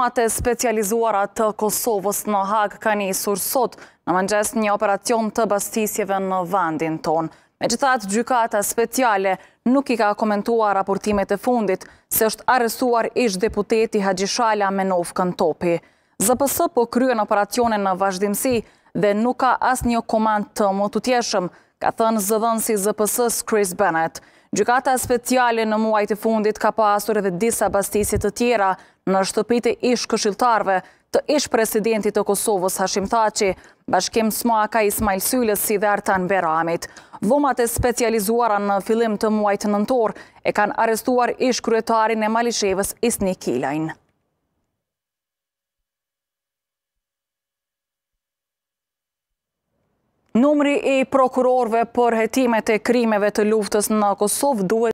Shumat e specializuara të Kosovës në hagë ka një sot në mëngjes një operacion të bastisjeve në vandin ton. Me gjithat, gjykata speciale nuk i ka komentuar raportimet e fundit se është arrestuar ish deputeti Hagjishala me nofkën topi. ZPS po kryen operacionin në vazhdimësi dhe nuk ka as një komand të më të tjeshëm, ka thënë zëdhën si zëpësës Chris Bennett. Gjukata speciale në muajt e fundit ka pasur edhe disa bastisit të tjera në shtëpite ish këshiltarve të ish presidentit të Kosovës Hashim Thaci, bashkim Smaka Ismail si dhe Artan Beramit. Vomat e specializuara në filim të muajt nëntor e kanë arestuar ish kryetarin e Malisheves Isni Kilajnë. Numri i prokurorve për hetimet e krimeve të luftës në Kosovë duhet